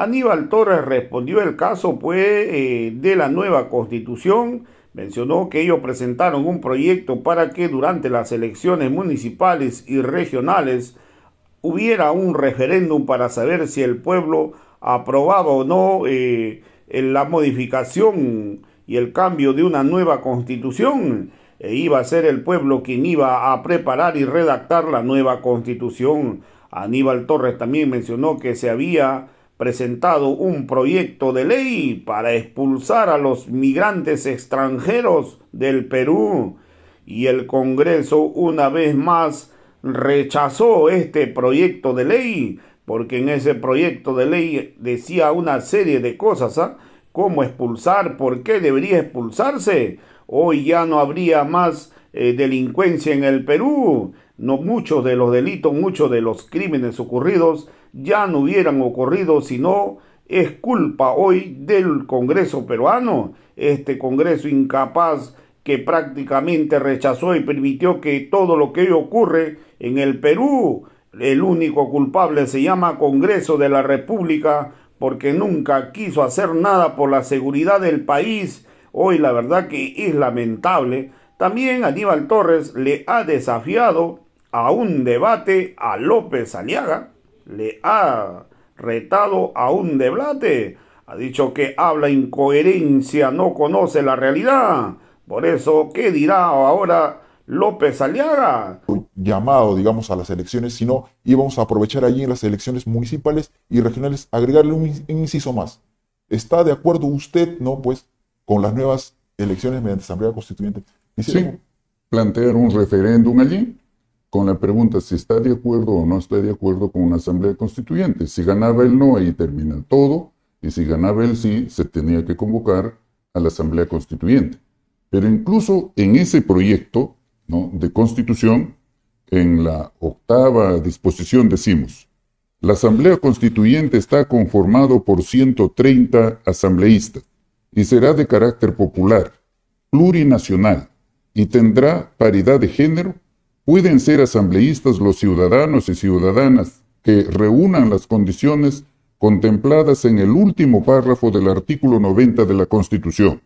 Aníbal Torres respondió el caso pues, eh, de la nueva constitución. Mencionó que ellos presentaron un proyecto para que durante las elecciones municipales y regionales hubiera un referéndum para saber si el pueblo aprobaba o no eh, la modificación y el cambio de una nueva constitución. E iba a ser el pueblo quien iba a preparar y redactar la nueva constitución. Aníbal Torres también mencionó que se había presentado un proyecto de ley para expulsar a los migrantes extranjeros del Perú y el Congreso una vez más rechazó este proyecto de ley porque en ese proyecto de ley decía una serie de cosas, ah ¿Cómo expulsar? ¿Por qué debería expulsarse? Hoy ya no habría más eh, delincuencia en el Perú. No, muchos de los delitos, muchos de los crímenes ocurridos ya no hubieran ocurrido, sino es culpa hoy del Congreso peruano, este Congreso incapaz que prácticamente rechazó y permitió que todo lo que hoy ocurre en el Perú, el único culpable se llama Congreso de la República porque nunca quiso hacer nada por la seguridad del país. Hoy la verdad que es lamentable. También Aníbal Torres le ha desafiado a un debate a López Aliaga le ha retado a un deblate. Ha dicho que habla incoherencia, no conoce la realidad. Por eso, ¿qué dirá ahora López Aliaga? Llamado, digamos, a las elecciones, sino íbamos a aprovechar allí en las elecciones municipales y regionales, agregarle un inciso más. ¿Está de acuerdo usted, no, pues, con las nuevas elecciones mediante Asamblea Constituyente? sí, plantear un referéndum allí con la pregunta si está de acuerdo o no está de acuerdo con una asamblea constituyente. Si ganaba el no, ahí termina todo, y si ganaba el sí, se tenía que convocar a la asamblea constituyente. Pero incluso en ese proyecto ¿no? de constitución, en la octava disposición decimos, la asamblea constituyente está conformado por 130 asambleístas y será de carácter popular, plurinacional y tendrá paridad de género Pueden ser asambleístas los ciudadanos y ciudadanas que reúnan las condiciones contempladas en el último párrafo del artículo 90 de la Constitución.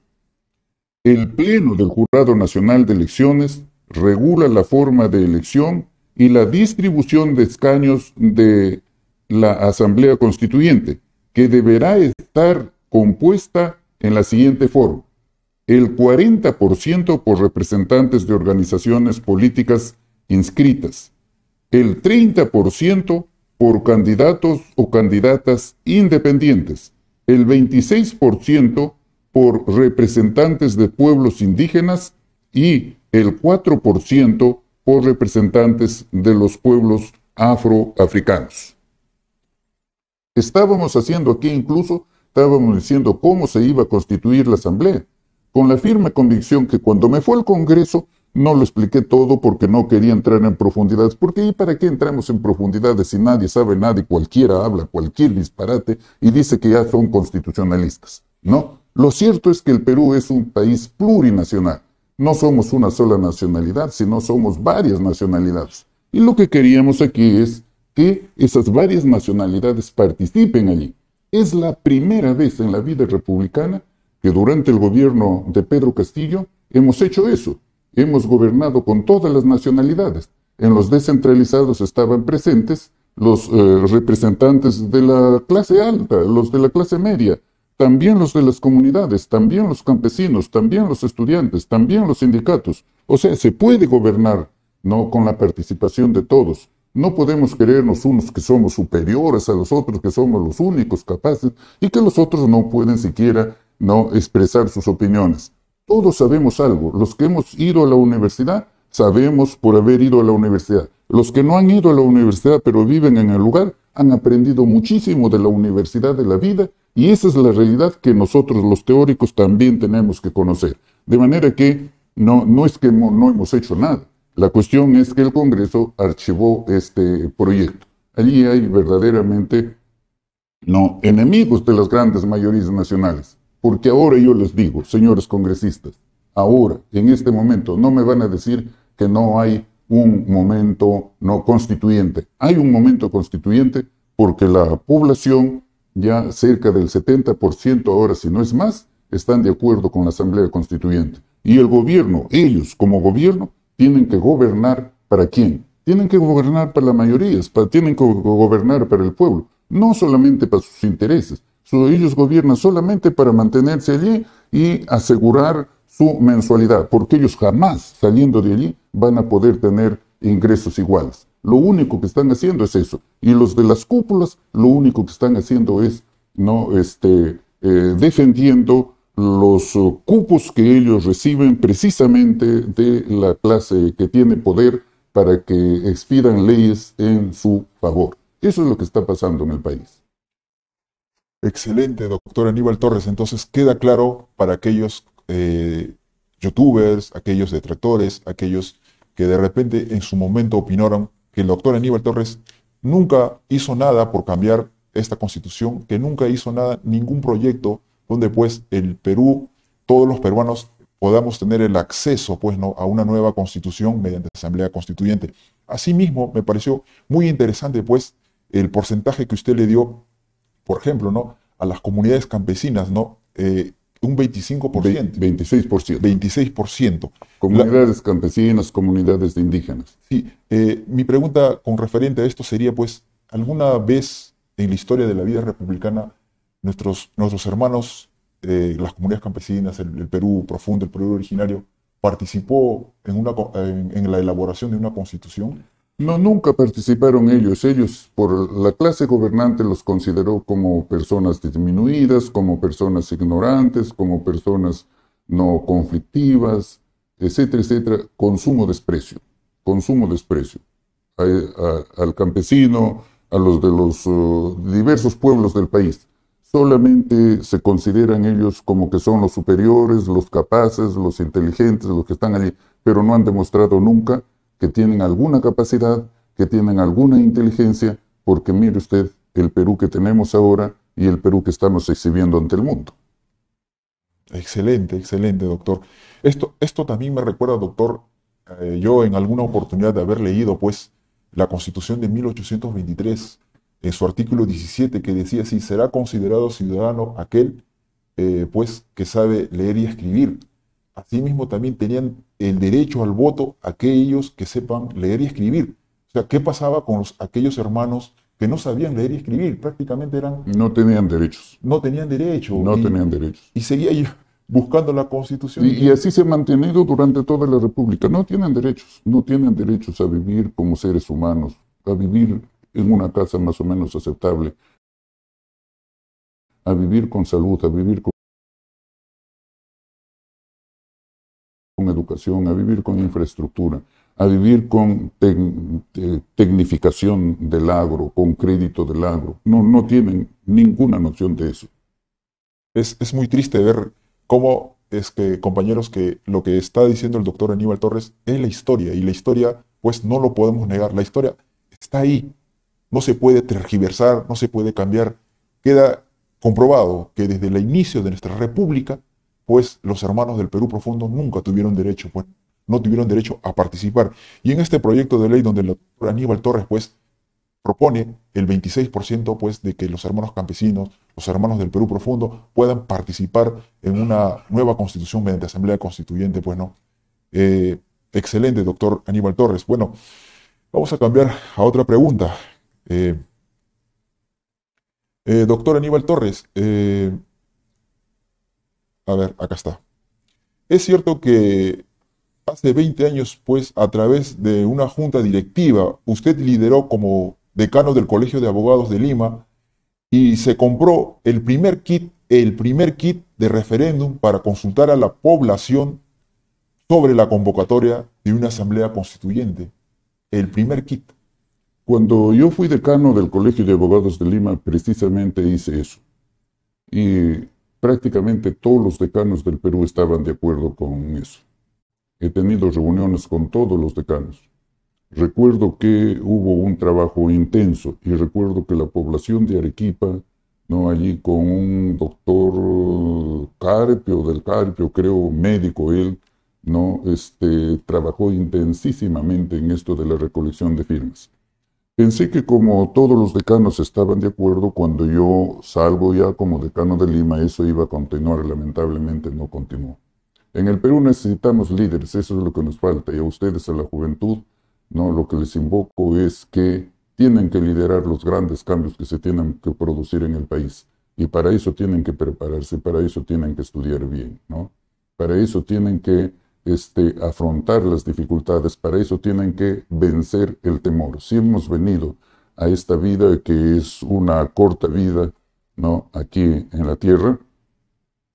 El Pleno del Jurado Nacional de Elecciones regula la forma de elección y la distribución de escaños de la Asamblea Constituyente, que deberá estar compuesta en la siguiente forma. El 40% por representantes de organizaciones políticas inscritas, el 30% por candidatos o candidatas independientes, el 26% por representantes de pueblos indígenas y el 4% por representantes de los pueblos afroafricanos. Estábamos haciendo aquí incluso, estábamos diciendo cómo se iba a constituir la Asamblea, con la firme convicción que cuando me fue al Congreso no lo expliqué todo porque no quería entrar en profundidades, porque ¿y para qué entramos en profundidades si nadie sabe nada y cualquiera habla cualquier disparate y dice que ya son constitucionalistas? No, lo cierto es que el Perú es un país plurinacional. No somos una sola nacionalidad, sino somos varias nacionalidades. Y lo que queríamos aquí es que esas varias nacionalidades participen allí. Es la primera vez en la vida republicana que durante el gobierno de Pedro Castillo hemos hecho eso hemos gobernado con todas las nacionalidades. En los descentralizados estaban presentes los eh, representantes de la clase alta, los de la clase media, también los de las comunidades, también los campesinos, también los estudiantes, también los sindicatos. O sea, se puede gobernar no con la participación de todos. No podemos creernos unos que somos superiores a los otros, que somos los únicos capaces y que los otros no pueden siquiera no expresar sus opiniones. Todos sabemos algo. Los que hemos ido a la universidad, sabemos por haber ido a la universidad. Los que no han ido a la universidad pero viven en el lugar, han aprendido muchísimo de la universidad de la vida y esa es la realidad que nosotros los teóricos también tenemos que conocer. De manera que no, es que no, hemos hecho nada. La cuestión es que el Congreso archivó este proyecto. Allí hay verdaderamente no enemigos de las grandes mayorías nacionales. Porque ahora yo les digo, señores congresistas, ahora, en este momento, no me van a decir que no hay un momento no constituyente. Hay un momento constituyente porque la población, ya cerca del 70%, ahora si no es más, están de acuerdo con la Asamblea Constituyente. Y el gobierno, ellos como gobierno, tienen que gobernar para quién? Tienen que gobernar para la mayoría, tienen que gobernar para el pueblo, no solamente para sus intereses, ellos gobiernan solamente para mantenerse allí y asegurar su mensualidad, porque ellos jamás saliendo de allí van a poder tener ingresos iguales. Lo único que están haciendo es eso. Y los de las cúpulas, lo único que están haciendo es no este, eh, defendiendo los uh, cupos que ellos reciben precisamente de la clase que tiene poder para que expidan leyes en su favor. Eso es lo que está pasando en el país. Excelente, doctor Aníbal Torres. Entonces queda claro para aquellos eh, youtubers, aquellos detractores, aquellos que de repente en su momento opinaron que el doctor Aníbal Torres nunca hizo nada por cambiar esta constitución, que nunca hizo nada, ningún proyecto donde pues el Perú, todos los peruanos podamos tener el acceso pues ¿no? a una nueva constitución mediante asamblea constituyente. Asimismo, me pareció muy interesante pues el porcentaje que usted le dio por ejemplo, ¿no? a las comunidades campesinas, ¿no? Eh, un 25%. 26%. 26%. Comunidades campesinas, comunidades de indígenas. Sí, eh, mi pregunta con referente a esto sería, pues, ¿alguna vez en la historia de la vida republicana nuestros, nuestros hermanos, eh, las comunidades campesinas, el, Perú profundo, el Perú originario, participó en, una, en la elaboración de una constitución? No, nunca participaron ellos. Ellos, por la clase gobernante, los consideró como personas disminuidas, como personas ignorantes, como personas no conflictivas, etcétera, etcétera. Consumo desprecio, consumo desprecio. al campesino, a los de los uh, diversos pueblos del país. Solamente se consideran ellos como que son los superiores, los capaces, los inteligentes, los que están allí, pero no han demostrado nunca que tienen alguna capacidad, que tienen alguna inteligencia, porque mire usted el Perú que tenemos ahora y el Perú que estamos exhibiendo ante el mundo. Excelente, excelente, doctor. Esto, esto también me recuerda, doctor, eh, yo en alguna oportunidad de haber leído, pues, la Constitución de 1823, en su artículo 17, que decía así, será considerado ciudadano aquel, eh, pues, que sabe leer y escribir asimismo también tenían el derecho al voto aquellos que sepan leer y escribir. O sea, ¿qué pasaba con aquellos hermanos que no sabían leer y escribir? Prácticamente eran... No tenían derechos. No tenían derecho. No tenían derechos. Y seguía buscando la constitución. y, así se ha mantenido durante toda la República. No tienen derechos, no tienen derechos a vivir como seres humanos, a vivir en una casa más o menos aceptable, a vivir con salud, a vivir con a vivir con infraestructura, a vivir con tecnificación del agro, con crédito del agro. No, no tienen ninguna noción de eso. Es, es muy triste ver cómo es que, compañeros, que lo que está diciendo el doctor Aníbal Torres es la historia, y la historia, pues no lo podemos negar, la historia está ahí, no se puede tergiversar, no se puede cambiar. Queda comprobado que desde el inicio de nuestra república pues los hermanos del Perú Profundo nunca tuvieron derecho, pues no tuvieron derecho a participar. Y en este proyecto de ley donde el doctor Aníbal Torres, pues, propone el 26% pues de que los hermanos campesinos, los hermanos del Perú profundo puedan participar en una nueva constitución mediante asamblea constituyente, pues no. Eh, excelente, doctor Aníbal Torres. Bueno, vamos a cambiar a otra pregunta. Eh, eh doctor Aníbal Torres, eh, a ver, acá está. Es cierto que hace 20 años, pues, a través de una junta directiva, usted lideró como decano del Colegio de Abogados de Lima y se compró el primer kit, el primer kit de referéndum para consultar a la población sobre la convocatoria de una asamblea constituyente. El primer kit. Cuando yo fui decano del Colegio de Abogados de Lima, precisamente hice eso. Y prácticamente todos los decanos del Perú estaban de acuerdo con eso. He tenido reuniones con todos los decanos. Recuerdo que hubo un trabajo intenso y recuerdo que la población de Arequipa, ¿no? allí con un doctor Carpio, del Carpio, creo, médico él, ¿no? este, trabajó intensísimamente en esto de la recolección de firmas. Pensé que como todos los decanos estaban de acuerdo, cuando yo salgo ya como decano de Lima, eso iba a continuar, lamentablemente no continuó. En el Perú necesitamos líderes, eso es lo que nos falta, y a ustedes, a la juventud, ¿no? lo que les invoco es que tienen que liderar los grandes cambios que se tienen que producir en el país, y para eso tienen que prepararse, para eso tienen que estudiar bien, ¿no? para eso tienen que este, afrontar las dificultades, para eso tienen que vencer el temor. Si hemos venido a esta vida que es una corta vida, ¿no? Aquí en la tierra,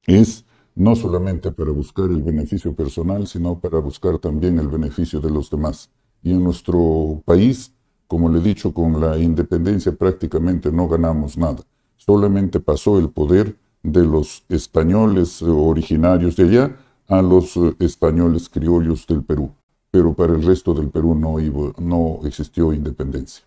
es no solamente para buscar el beneficio personal, sino para buscar también el beneficio de los demás. Y en nuestro país, como le he dicho, con la independencia prácticamente no ganamos nada. Solamente pasó el poder de los españoles originarios de allá a los eh, españoles criollos del Perú, pero para el resto del Perú no, no existió independencia.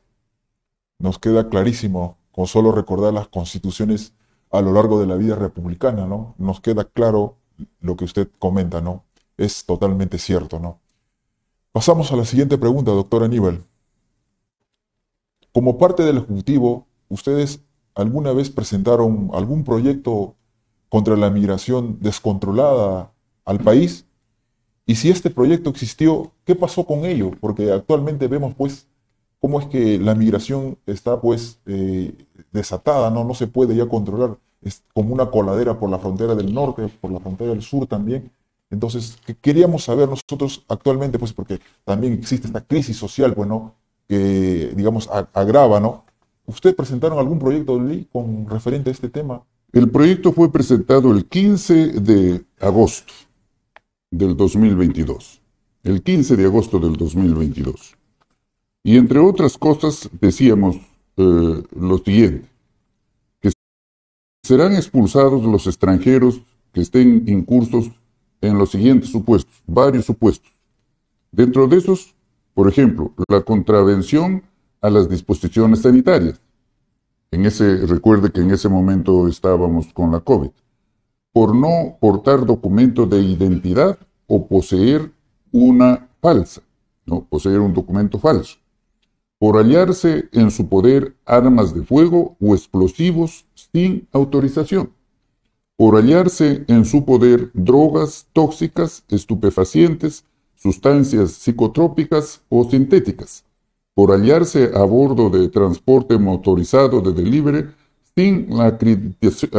Nos queda clarísimo, con solo recordar las constituciones a lo largo de la vida republicana, ¿no? Nos queda claro lo que usted comenta, ¿no? Es totalmente cierto, ¿no? Pasamos a la siguiente pregunta, doctor Aníbal. Como parte del Ejecutivo, ¿ustedes alguna vez presentaron algún proyecto contra la migración descontrolada al país? Y si este proyecto existió, ¿qué pasó con ello? Porque actualmente vemos pues cómo es que la migración está pues eh, desatada, ¿no? no se puede ya controlar, es como una coladera por la frontera del norte, por la frontera del sur también. Entonces, ¿qué queríamos saber nosotros actualmente, pues porque también existe esta crisis social, bueno pues, que digamos agrava, ¿no? ¿Ustedes presentaron algún proyecto con referente a este tema? El proyecto fue presentado el 15 de agosto del 2022, el 15 de agosto del 2022. Y entre otras cosas decíamos eh, lo siguiente, que serán expulsados los extranjeros que estén incursos en los siguientes supuestos, varios supuestos. Dentro de esos, por ejemplo, la contravención a las disposiciones sanitarias. En ese, recuerde que en ese momento estábamos con la COVID por no portar documento de identidad o poseer una falsa, ¿no? poseer un documento falso, por hallarse en su poder armas de fuego o explosivos sin autorización, por hallarse en su poder drogas tóxicas, estupefacientes, sustancias psicotrópicas o sintéticas, por hallarse a bordo de transporte motorizado de delivery sin la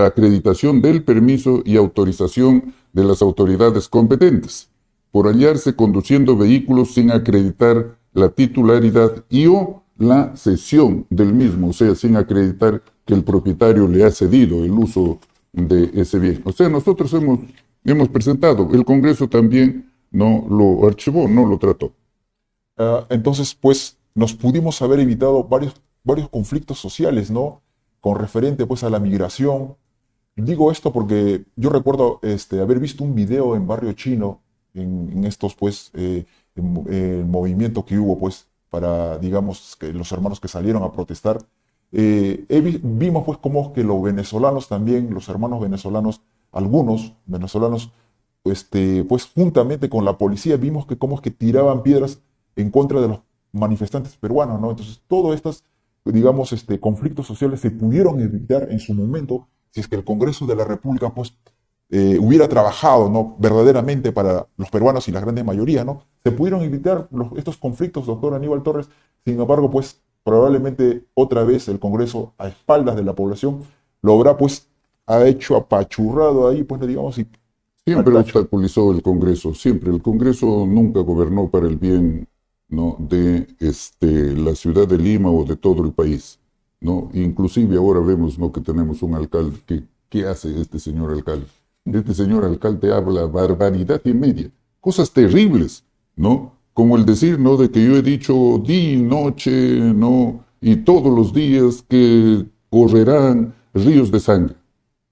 acreditación del permiso y autorización de las autoridades competentes, por hallarse conduciendo vehículos sin acreditar la titularidad y o la cesión del mismo, o sea, sin acreditar que el propietario le ha cedido el uso de ese bien. O sea, nosotros hemos, hemos presentado, el Congreso también no lo archivó, no lo trató. Ah, entonces, pues, nos pudimos haber evitado varios, varios conflictos sociales, ¿no? con referente pues a la migración. Digo esto porque yo recuerdo este, haber visto un video en Barrio Chino, en, estos pues, eh, el movimiento que hubo pues para, digamos, que los hermanos que salieron a protestar. Eh, vimos pues cómo que los venezolanos también, los hermanos venezolanos, algunos venezolanos, este, pues juntamente con la policía vimos que cómo es que tiraban piedras en contra de los manifestantes peruanos, Entonces, todas estas digamos, este, conflictos sociales se pudieron evitar en su momento si es que el Congreso de la República pues, eh, hubiera trabajado ¿no? verdaderamente para los peruanos y la gran mayoría, ¿no? se pudieron evitar estos conflictos, doctor Aníbal Torres. Sin embargo, pues probablemente otra vez el Congreso a espaldas de la población lo habrá pues ha hecho apachurrado ahí, pues digamos, y Siempre obstaculizó el Congreso, siempre. El Congreso nunca gobernó para el bien ¿no? de este, la ciudad de Lima o de todo el país. ¿no? Inclusive ahora vemos ¿no? que tenemos un alcalde. Que, ¿Qué hace este señor alcalde? Este señor alcalde habla barbaridad y media, cosas terribles, ¿no? Como el decir, ¿no? De que yo he dicho di noche, ¿no? Y todos los días que correrán ríos de sangre.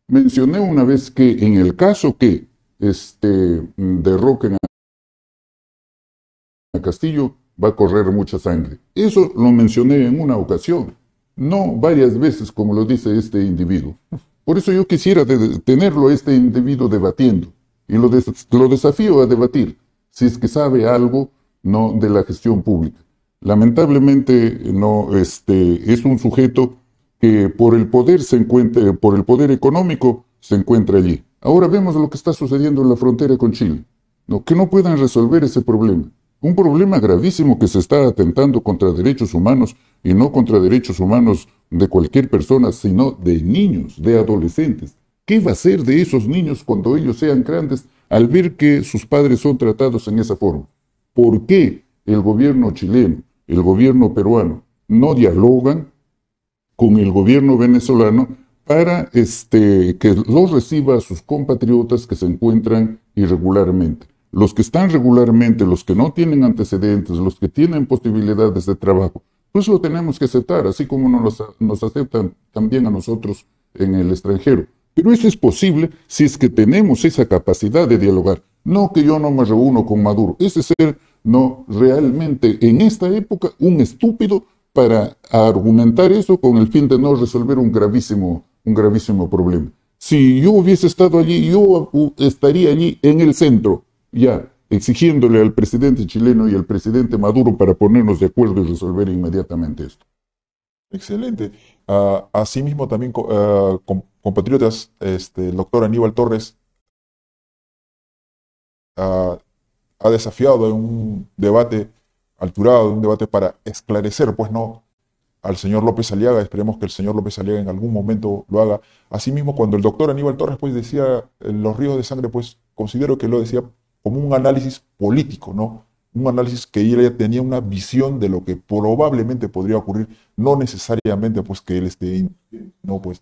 Mencioné una vez que en el caso que este, mm, derroquen a Castillo, va a correr mucha sangre. Eso lo mencioné en una ocasión, no varias veces como lo dice este individuo. Por eso yo quisiera tenerlo este individuo debatiendo y lo, desafío a debatir si es que sabe algo no de la gestión pública. Lamentablemente no este es un sujeto que por el poder se encuentra por el poder económico se encuentra allí. Ahora vemos lo que está sucediendo en la frontera con Chile, que no puedan resolver ese problema. Un problema gravísimo que se está atentando contra derechos humanos y no contra derechos humanos de cualquier persona, sino de niños, de adolescentes. ¿Qué va a ser de esos niños cuando ellos sean grandes al ver que sus padres son tratados en esa forma? ¿Por qué el gobierno chileno, el gobierno peruano no dialogan con el gobierno venezolano para este, que los reciba a sus compatriotas que se encuentran irregularmente? los que están regularmente, los que no tienen antecedentes, los que tienen posibilidades de trabajo, pues lo tenemos que aceptar, así como nos, nos aceptan también a nosotros en el extranjero. Pero eso es posible si es que tenemos esa capacidad de dialogar. No que yo no me reúno con Maduro. Ese ser no realmente en esta época un estúpido para argumentar eso con el fin de no resolver un gravísimo, un gravísimo problema. Si yo hubiese estado allí, yo estaría allí en el centro, ya exigiéndole al presidente chileno y al presidente Maduro para ponernos de acuerdo y resolver inmediatamente esto. Excelente. Ah, asimismo, también, ah, compatriotas, este, el doctor Aníbal Torres ah, ha desafiado en un debate alturado, un debate para esclarecer, pues no, al señor López Aliaga, esperemos que el señor López Aliaga en algún momento lo haga. Asimismo, cuando el doctor Aníbal Torres pues decía eh, los ríos de sangre, pues considero que lo decía como un análisis político, ¿no? Un análisis que ya tenía una visión de lo que probablemente podría ocurrir, no necesariamente pues que él esté, no, pues,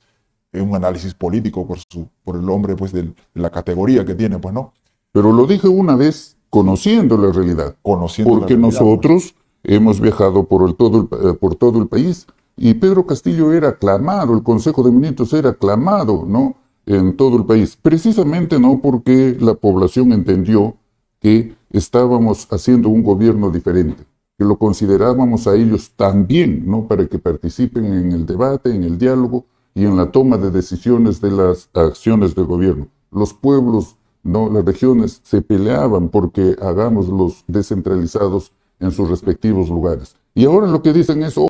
en eh, un análisis político por, su, por el hombre pues de la categoría que tiene, pues no. Pero lo dije una vez conociendo la realidad. Conociendo porque la realidad, pues. nosotros hemos viajado por, todo eh, por todo el país y Pedro Castillo era aclamado, el Consejo de Ministros era aclamado, ¿no? en todo el país, precisamente no porque la población entendió que estábamos haciendo un gobierno diferente, que lo considerábamos a ellos también, ¿no? Para que participen en el debate, en el diálogo y en la toma de decisiones de las acciones del gobierno. Los pueblos, ¿no? Las regiones se peleaban porque hagamos los descentralizados en sus respectivos lugares. Y ahora lo que dicen es,